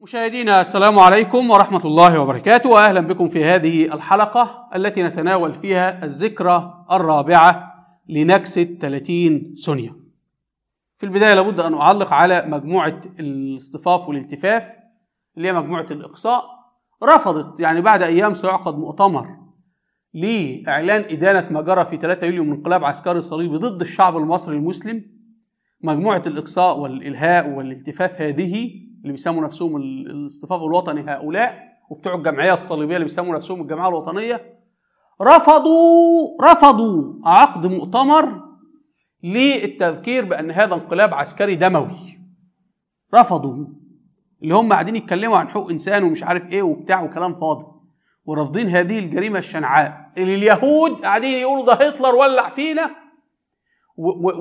مشاهدينا السلام عليكم ورحمة الله وبركاته وأهلا بكم في هذه الحلقة التي نتناول فيها الذكرى الرابعة لنكسة 30 سونيا في البداية لابد أن أعلق على مجموعة الاصطفاف والالتفاف اللي هي مجموعة الإقصاء رفضت يعني بعد أيام سيعقد مؤتمر لإعلان إدانة ما جرى في 3 يوليو من انقلاب عسكري صليبي ضد الشعب المصري المسلم مجموعة الإقصاء والإلهاء والالتفاف هذه اللي بيسموا نفسهم الاصطفاف الوطني هؤلاء وبتوع الجمعيه الصليبيه اللي بيسموا نفسهم الجمعيه الوطنيه رفضوا رفضوا عقد مؤتمر للتذكير بان هذا انقلاب عسكري دموي رفضوا اللي هم قاعدين يتكلموا عن حقوق انسان ومش عارف ايه وبتاع وكلام فاضي ورافضين هذه الجريمه الشنعاء اللي اليهود قاعدين يقولوا ده هتلر ولع فينا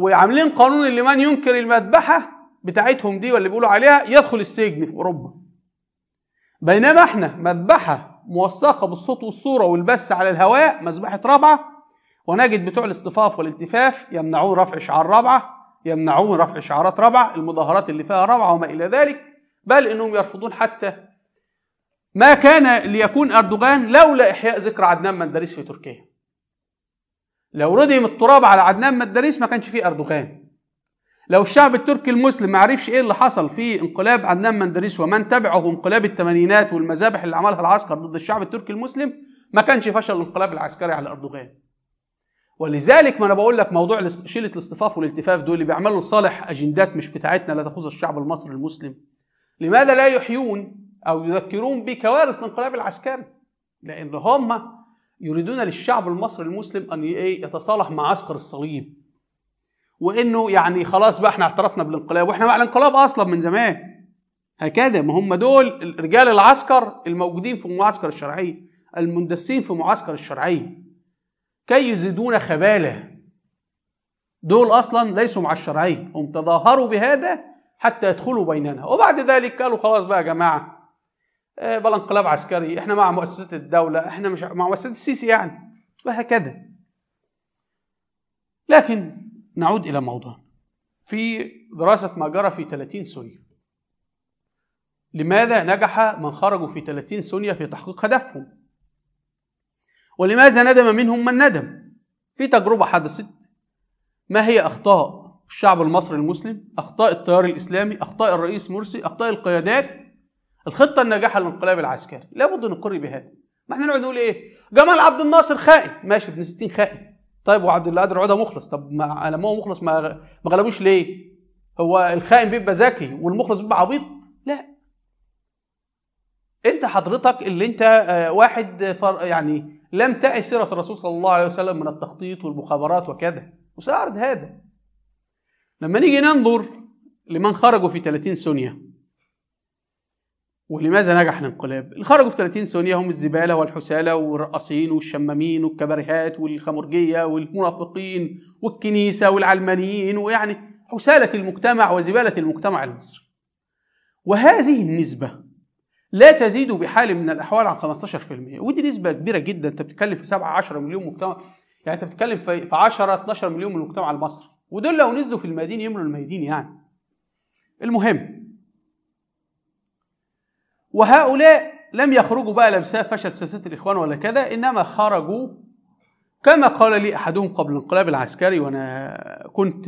وعاملين قانون اللي من ينكر المذبحه بتاعتهم دي واللي بيقولوا عليها يدخل السجن في اوروبا بينما احنا مذبحه موثقه بالصوت والصوره والبث على الهواء مذبحه رابعه ونجد بتوع الاصطفاف والالتفاف يمنعون رفع شعار رابعه يمنعون رفع شعارات رابعه المظاهرات اللي فيها رابعه وما الى ذلك بل انهم يرفضون حتى ما كان ليكون اردوغان لولا احياء ذكرى عدنان مدريس في تركيا لو ردم التراب على عدنان مدريس ما كانش فيه اردوغان لو الشعب التركي المسلم ما عرفش ايه اللي حصل في انقلاب عدنان مندريس ومن تبعه انقلاب الثمانينات والمذابح اللي عملها العسكر ضد الشعب التركي المسلم ما كانش فشل الانقلاب العسكري على اردوغان ولذلك ما انا بقول لك موضوع شله الاصطفاف والالتفاف دول اللي بيعملوا لصالح اجندات مش بتاعتنا لا تخص الشعب المصري المسلم لماذا لا يحيون او يذكرون بكوارث الانقلاب العسكري لان هم يريدون للشعب المصري المسلم ان إيه، يتصالح مع عسكر الصليب وانه يعني خلاص بقى احنا اعترفنا بالانقلاب واحنا مع الانقلاب اصلا من زمان هكذا ما هم دول رجال العسكر الموجودين في المعسكر الشرعي المندسين في معسكر الشرعي كي يزيدون خباله دول اصلا ليسوا مع الشرعيه هم تظاهروا بهذا حتى يدخلوا بيننا وبعد ذلك قالوا خلاص بقى يا جماعه آه، بلا انقلاب عسكري احنا مع مؤسسات الدوله احنا مش مع مؤسسات السيسي يعني وهكذا لكن نعود إلى موضوعنا في دراسة ما جرى في 30 سنة لماذا نجح من خرجوا في 30 ثانية في تحقيق هدفهم ولماذا ندم منهم من ندم في تجربة حدثت ما هي أخطاء الشعب المصري المسلم أخطاء التيار الإسلامي أخطاء الرئيس مرسي أخطاء القيادات الخطة الناجحة للانقلاب العسكري لابد نقر بهذا ما احنا نقعد نقول ايه جمال عبد الناصر خائن ماشي ابن 60 خائن طيب وعبد الله قادر عوده مخلص طب ما لما هو مخلص ما ما غلبوش ليه؟ هو الخائن بيبقى ذكي والمخلص بيبقى عبيط؟ لا انت حضرتك اللي انت آه، واحد يعني لم تعي سيره الرسول صلى الله عليه وسلم من التخطيط والمخابرات وكذا وسأعرض هذا لما نيجي ننظر لمن خرجوا في 30 ثانيه ولماذا نجح الانقلاب؟ اللي خرجوا في 30 ثانية هم الزبالة والحسالة والرقاصين والشمامين والكباريهات والخمرجية والمنافقين والكنيسة والعلمانيين ويعني حسالة المجتمع وزبالة المجتمع المصري. وهذه النسبة لا تزيد بحال من الأحوال عن 15% ودي نسبة كبيرة جدا أنت بتتكلم في 7 10 مليون مجتمع يعني أنت بتتكلم في 10 12 مليون من المجتمع المصري ودول لو نزلوا في الميادين يملوا الميادين يعني. المهم وهؤلاء لم يخرجوا بقى لمساء فشل سياسة الإخوان ولا كذا إنما خرجوا كما قال لي أحدهم قبل الانقلاب العسكري وأنا كنت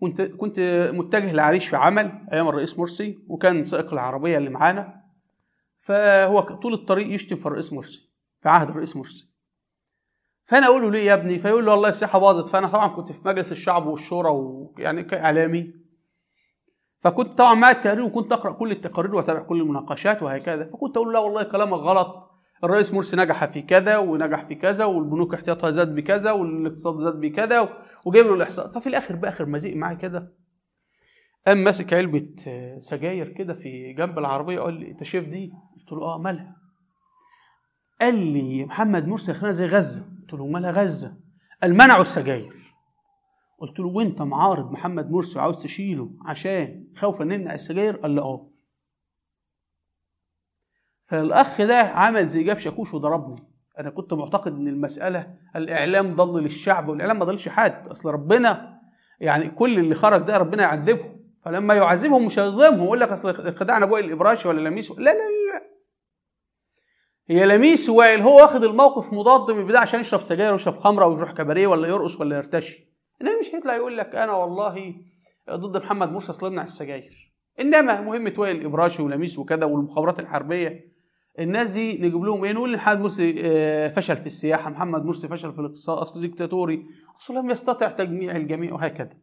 كنت كنت متجه لعريش في عمل أيام الرئيس مرسي وكان سائق العربية اللي معانا فهو طول الطريق يشتم في الرئيس مرسي في عهد الرئيس مرسي فأنا أقول له ليه يا ابني فيقول لي والله الصحة باظت فأنا طبعا كنت في مجلس الشعب والشورى ويعني كإعلامي فكنت طبعا مع التقارير وكنت اقرا كل التقارير واتابع كل المناقشات وهكذا فكنت اقول لا والله كلامك غلط الرئيس مرسي نجح في كذا ونجح في كذا والبنوك احتياطها زاد بكذا والاقتصاد زاد بكذا وجايب له الاحصاء ففي الاخر بقى اخر مزيق معايا كده قام ماسك علبه آه، سجاير كده في جنب العربيه قال لي انت شايف دي؟ قلت له اه مالها؟ قال لي محمد مرسي خلينا زي غزه قلت له مالها غزه؟ قال منعوا السجاير قلت له وانت معارض محمد مرسي وعاوز تشيله عشان خوفا نمنع السجاير قال لي اه فالاخ ده عمل زي جاب شاكوش وضربني انا كنت معتقد ان المساله الاعلام ضل للشعب والاعلام ما ضلش حد اصل ربنا يعني كل اللي خرج ده ربنا يعذبهم فلما يعذبهم مش هيظلمهم يقول لك اصل خدعنا بوائل الابراشي ولا لميس لا لا لا هي لميس وائل هو واخد الموقف مضاد من البدايه عشان يشرب سجاير ويشرب خمره ويروح كباريه ولا يرقص ولا يرتشي النبي مش هيطلع يقول لك انا والله ضد محمد مرسي اصل على السجاير انما مهمه وائل ابراشي ولميس وكذا والمخابرات الحربيه الناس دي نجيب لهم ايه نقول محمد مرسي آه، فشل في السياحه محمد مرسي فشل في الاقتصاد اصل ديكتاتوري اصل لم يستطع تجميع الجميع وهكذا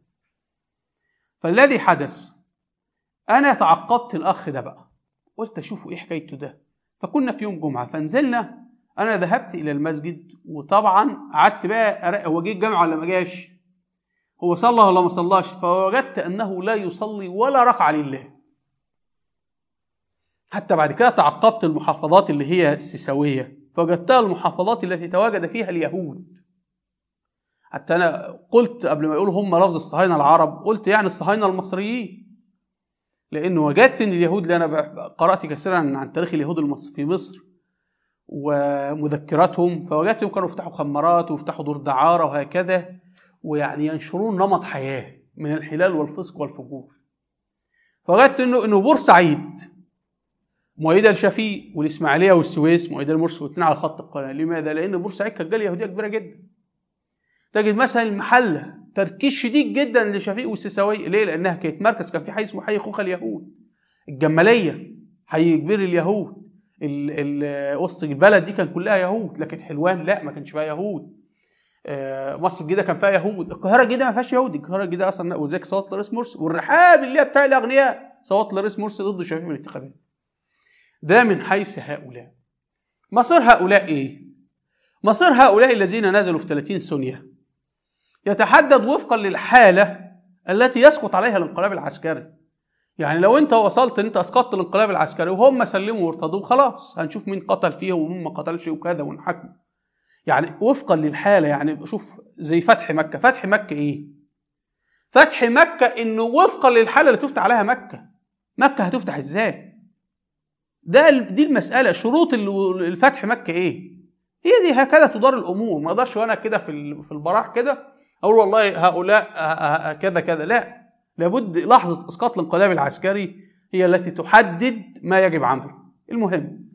فالذي حدث انا تعقبت الاخ ده بقى قلت اشوفه ايه حكايته ده فكنا في يوم جمعه فنزلنا انا ذهبت الى المسجد وطبعا قعدت بقى هو جه الجامع ولا ما جاش هو صلى ولا ما صلاش فوجدت انه لا يصلي ولا ركعه لله حتى بعد كده تعقبت المحافظات اللي هي السيساويه فوجدتها المحافظات التي تواجد فيها اليهود حتى انا قلت قبل ما يقولوا هم لفظ الصهاينه العرب قلت يعني الصهاينه المصريين لان وجدت ان اليهود اللي انا قرات كثيرا عن تاريخ اليهود المصري في مصر ومذكراتهم فوجدتهم كانوا يفتحوا خمارات ويفتحوا دور دعاره وهكذا ويعني ينشرون نمط حياه من الحلال والفسق والفجور فوجدت انه انه بورسعيد مؤيده لشفيق والاسماعيليه والسويس مؤيده لمرسي والاثنين على خط القناه لماذا؟ لان بورسعيد كانت جاليه يهوديه كبيره جدا تجد مثلا المحله تركيز شديد جدا لشفيق والسيساوي ليه؟ لانها كانت مركز كان في حي اسمه حي خوخه اليهود الجماليه حي كبير اليهود وسط البلد دي كان كلها يهود لكن حلوان لا ما كانش فيها يهود آه، مصر الجديده كان فيها يهود القاهره الجديده ما فيهاش يهود القاهره الجديده اصلا وذاك صوت لرئيس مرسي والرحاب اللي هي بتاع الاغنياء صوت لرئيس مرسي ضد شفيف الانتخابات ده من حيث هؤلاء مصير هؤلاء ايه مصير هؤلاء الذين نزلوا في 30 ثانيه يتحدد وفقا للحاله التي يسقط عليها الانقلاب العسكري يعني لو انت وصلت انت اسقطت الانقلاب العسكري وهم سلموا وارتضوا خلاص هنشوف مين قتل فيهم ومين ما قتلش وكذا ونحكم يعني وفقا للحالة يعني شوف زي فتح مكة فتح مكة إيه فتح مكة إنه وفقا للحالة اللي تفتح عليها مكة مكة هتفتح إزاي ده دي المسألة شروط الفتح مكة إيه هي دي هكذا تدار الأمور ما أقدرش وأنا كده في في البراح كده أقول والله هؤلاء كذا كذا لا لابد لحظة إسقاط الانقلاب العسكري هي التي تحدد ما يجب عمله المهم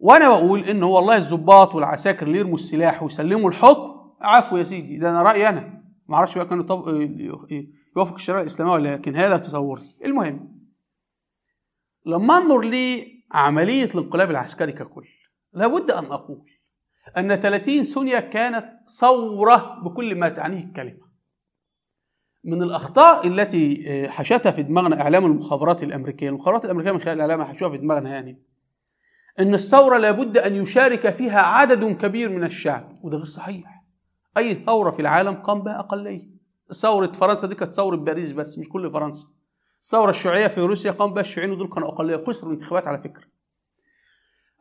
وانا بقول ان والله الظباط والعساكر اللي يرموا السلاح ويسلموا الحكم عفو يا سيدي ده انا رايي انا ما اعرفش بقى كانوا طب... يوافق الشريعه الاسلاميه ولا لكن هذا تصوري المهم لما انظر لعمليه الانقلاب العسكري ككل لابد ان اقول ان 30 ثانيه كانت ثوره بكل ما تعنيه الكلمه من الاخطاء التي آه، حشتها في دماغنا اعلام المخابرات الامريكيه المخابرات الامريكيه من خلال اعلامها حشوها في دماغنا يعني أن الثورة لابد أن يشارك فيها عدد كبير من الشعب وده غير صحيح أي ثورة في العالم قام بها أقلية ثورة فرنسا دي كانت ثورة باريس بس مش كل فرنسا الثورة الشيوعية في روسيا قام بها الشيوعيين ودول كانوا أقلية خسروا الانتخابات على فكرة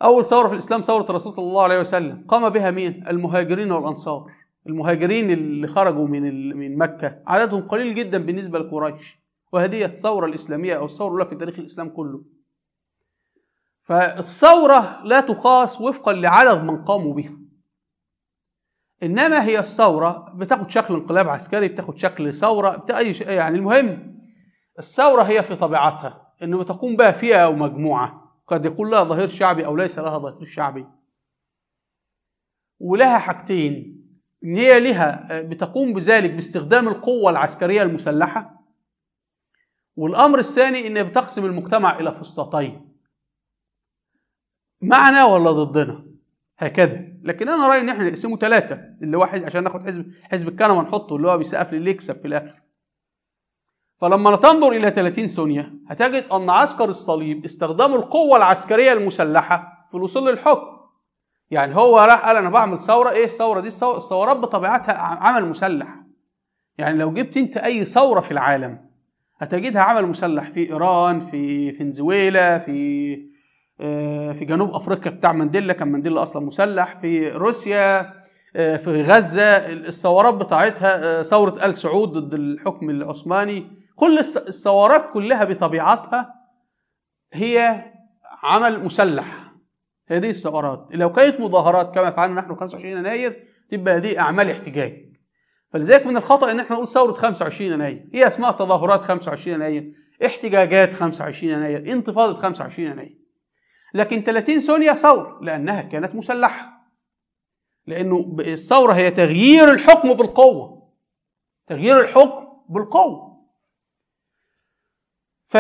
أول ثورة في الإسلام ثورة الرسول صلى الله عليه وسلم قام بها مين؟ المهاجرين والأنصار المهاجرين اللي خرجوا من من مكة عددهم قليل جدا بالنسبة لقريش وهذه الثورة الإسلامية أو الثورة الأولى في تاريخ الإسلام كله فالثورة لا تقاس وفقا لعدد من قاموا بها إنما هي الثورة بتاخد شكل انقلاب عسكري بتاخد شكل ثورة أي يعني المهم الثورة هي في طبيعتها إن تقوم بها فئة أو مجموعة قد يكون لها ظهير شعبي أو ليس لها ظهير شعبي ولها حاجتين إن هي لها بتقوم بذلك باستخدام القوة العسكرية المسلحة والأمر الثاني إن بتقسم المجتمع إلى فسطاطين معنا ولا ضدنا هكذا لكن انا رايي ان احنا نقسمه ثلاثه اللي واحد عشان ناخد حزب حزب الكنما نحطه اللي هو بيسقف للي يكسب في الاخر فلما تنظر الى 30 ثانيه هتجد ان عسكر الصليب استخدموا القوه العسكريه المسلحه في الوصول للحكم يعني هو راح قال انا بعمل ثوره ايه الثوره دي الثورات بطبيعتها عمل مسلح يعني لو جبت انت اي ثوره في العالم هتجدها عمل مسلح في ايران في فنزويلا في آه، في جنوب افريقيا بتاع مانديلا كان مانديلا اصلا مسلح في روسيا آه، في غزه الثورات بتاعتها آه، ثوره ال سعود ضد الحكم العثماني كل الثورات كلها بطبيعتها هي عمل مسلح هذه الثورات لو كانت مظاهرات كما فعلنا نحن 25 يناير تبقى هذه اعمال احتجاج فلذلك من الخطا ان احنا نقول ثوره 25 يناير هي اسمها تظاهرات 25 يناير احتجاجات 25 يناير انتفاضه 25 يناير لكن 30 ثانية ثورة لأنها كانت مسلحة لأنه الثورة هي تغيير الحكم بالقوة تغيير الحكم بالقوة ف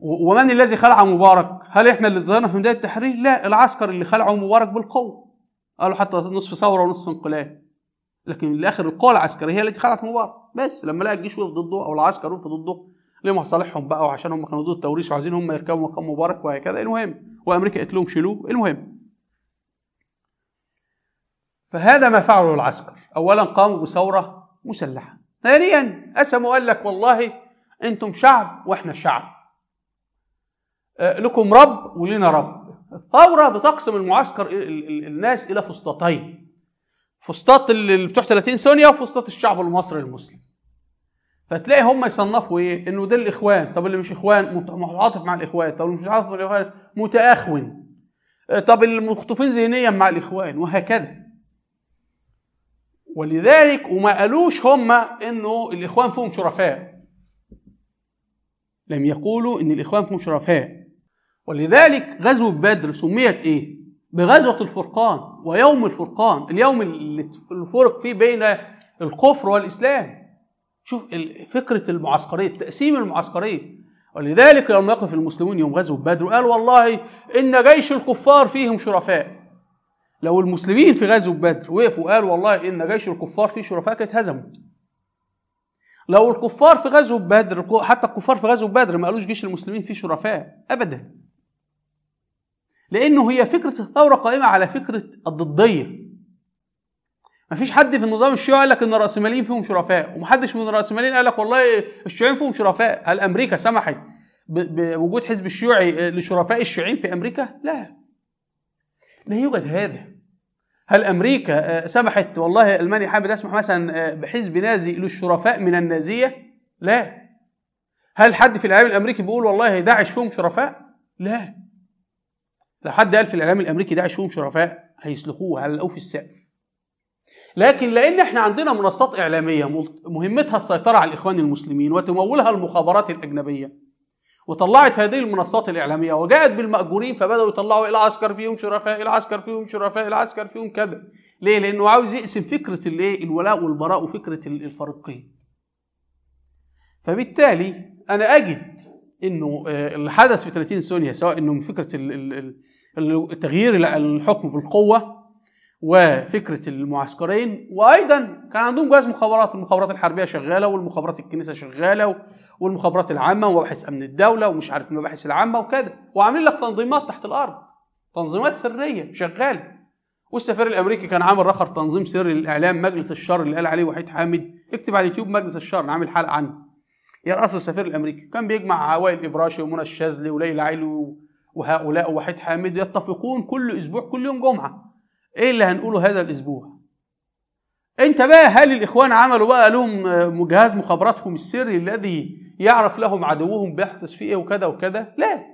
ومن الذي خلع مبارك؟ هل احنا اللي ظهرنا في بداية التحرير؟ لا العسكر اللي خلعه مبارك بالقوة قالوا حتى نصف ثورة ونصف انقلاب لكن الاخر القوة العسكرية هي التي خلعت مبارك بس لما لقى الجيش وقف ضده او العسكر وقف ضده لمصالحهم بقى وعشان هم كانوا ضد التوريث وعايزين هم يركبوا مقام مبارك وهكذا المهم وامريكا قالت لهم شيلوه المهم فهذا ما فعله العسكر اولا قاموا بثوره مسلحه ثانيا قسموا قال لك والله انتم شعب واحنا شعب آه، لكم رب ولنا رب الثوره بتقسم المعسكر الناس الى فسطتين فسطاط اللي بتوع 30 ثانيه وفسطاط الشعب المصري المسلم فتلاقي هم يصنفوا ايه انه ده الاخوان طب اللي مش اخوان متعاطف مع الاخوان طب اللي مش متعاطف مع الاخوان متاخون آه، طب اللي مخطوفين ذهنيا مع الاخوان وهكذا ولذلك وما قالوش هم انه الاخوان فيهم شرفاء لم يقولوا ان الاخوان فيهم شرفاء ولذلك غزوه بدر سميت ايه بغزوه الفرقان ويوم الفرقان اليوم اللي الفرق فيه بين الكفر والاسلام شوف فكرة المعسكرية تقسيم المعسكرية ولذلك يوم يقف المسلمون يوم غزوة بدر قال والله إن جيش الكفار فيهم شرفاء لو المسلمين في غزوة بدر وقفوا قالوا والله إن جيش الكفار فيه شرفاء كانت هزموا لو الكفار في غزوة بدر حتى الكفار في غزوة بدر ما قالوش جيش المسلمين فيه شرفاء أبدا لأنه هي فكرة الثورة قائمة على فكرة الضدية مفيش حد في النظام الشيوعي قال لك ان الراسماليين فيهم شرفاء ومحدش من الراسماليين قال لك والله الشيوعيين فيهم شرفاء هل امريكا سمحت بوجود حزب الشيوعي لشرفاء الشيوعيين في امريكا لا لا يوجد هذا هل امريكا آه، سمحت والله المانيا حابب تسمح مثلا آه، بحزب نازي للشرفاء من النازيه لا هل حد في الاعلام الامريكي بيقول والله داعش فيهم شرفاء لا لو حد قال في الاعلام الامريكي داعش فيهم شرفاء هيسلخوه هيلاقوه في السقف لكن لأن احنا عندنا منصات إعلامية مهمتها السيطرة على الإخوان المسلمين وتمولها المخابرات الأجنبية وطلعت هذه المنصات الإعلامية وجاءت بالمأجورين فبدأوا يطلعوا العسكر فيهم شرفاء العسكر فيهم شرفاء العسكر فيهم كذا ليه؟ لأنه عاوز يقسم فكرة الايه؟ الولاء والبراء وفكرة الفريقين فبالتالي أنا أجد إنه آه، اللي حدث في 30 ثانية سواء إنه من فكرة تغيير الحكم بالقوة وفكره المعسكرين وايضا كان عندهم جهاز مخابرات المخابرات الحربيه شغاله والمخابرات الكنيسه شغاله والمخابرات العامه ومباحث امن الدوله ومش عارف المباحث العامه وكده وعاملين لك تنظيمات تحت الارض تنظيمات سريه شغاله والسفير الامريكي كان عامل رخر تنظيم سري للاعلام مجلس الشر اللي قال عليه وحيد حامد اكتب على اليوتيوب مجلس الشر انا عامل حلقه عنه يرأس السفير الامريكي كان بيجمع وائل ابراشي ومنى الشاذلي وليلى علوي وهؤلاء وحيد حامد يتفقون كل اسبوع كل يوم جمعه ايه اللي هنقوله هذا الاسبوع انت بقى هل الاخوان عملوا بقى لهم آه، جهاز مخابراتهم السري الذي يعرف لهم عدوهم بيحدث فيه ايه وكذا وكذا لا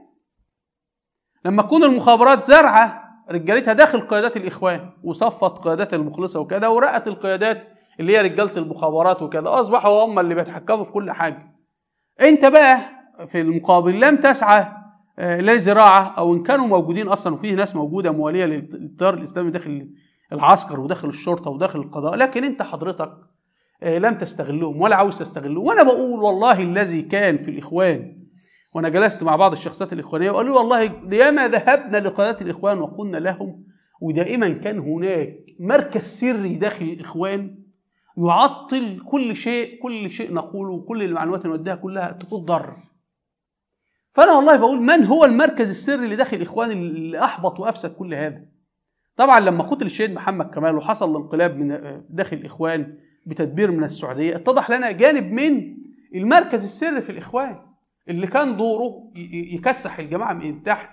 لما تكون المخابرات زرعه رجالتها داخل قيادات الاخوان وصفت قيادات المخلصه وكذا ورأت القيادات اللي هي رجاله المخابرات وكذا اصبحوا هم اللي بيتحكموا في كل حاجه انت بقى في المقابل لم تسعى آه، لا زراعه او ان كانوا موجودين اصلا وفيه ناس موجوده مواليه للتيار الاسلامي داخل العسكر وداخل الشرطه وداخل القضاء لكن انت حضرتك آه، لم تستغلهم ولا عاوز تستغلهم وانا بقول والله الذي كان في الاخوان وانا جلست مع بعض الشخصيات الاخوانيه وقالوا والله ياما ذهبنا لقناه الاخوان وقلنا لهم ودائما كان هناك مركز سري داخل الاخوان يعطل كل شيء كل شيء نقوله وكل المعلومات اللي نوديها كلها تضر فانا والله بقول من هو المركز السري اللي داخل اخواني اللي احبط وافسد كل هذا طبعا لما قتل الشهيد محمد كمال وحصل الانقلاب من آه، داخل الاخوان بتدبير من السعوديه اتضح لنا جانب من المركز السري في الاخوان اللي كان دوره يكسح الجماعه من تحت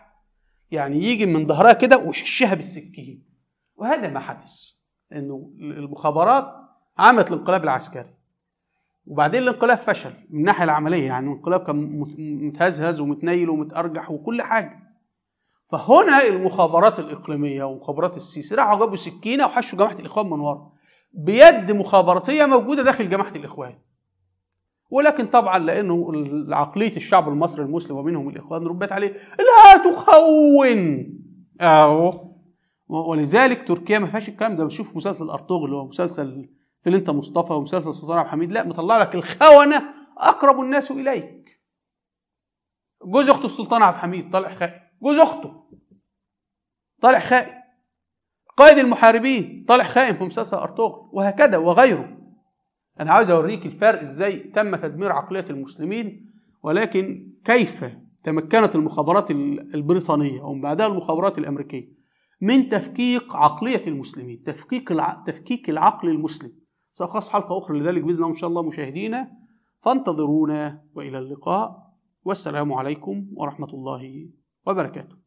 يعني يجي من ظهرها كده ويحشها بالسكين وهذا ما حدث انه المخابرات عملت الانقلاب العسكري وبعدين الانقلاب فشل من الناحيه العمليه يعني الانقلاب كان متهزهز ومتنيل ومتارجح وكل حاجه فهنا المخابرات الاقليميه ومخابرات السيسي راحوا جابوا سكينه وحشوا جماعه الاخوان من ورا بيد مخابراتيه موجوده داخل جماعه الاخوان ولكن طبعا لانه عقليه الشعب المصري المسلم ومنهم الاخوان ربت عليه لا تخون اهو ولذلك تركيا ما فيهاش الكلام ده بشوف مسلسل ارطغرل اللي هو مسلسل اللي انت مصطفى ومسلسل سلطان عبد الحميد لا مطلع لك الخونه اقرب الناس اليك جوز اخته السلطان عبد الحميد طالع خائن جوز اخته طالع خائن قائد المحاربين طالع خائن في مسلسل ارطغرل وهكذا وغيره انا عايز اوريك الفرق ازاي تم تدمير عقليه المسلمين ولكن كيف تمكنت المخابرات البريطانيه ومن بعدها المخابرات الامريكيه من تفكيك عقليه المسلمين تفكيك تفكيك العقل المسلم سأخص حلقة أخرى لذلك بإذن الله إن شاء الله مشاهدينا فانتظرونا وإلى اللقاء والسلام عليكم ورحمة الله وبركاته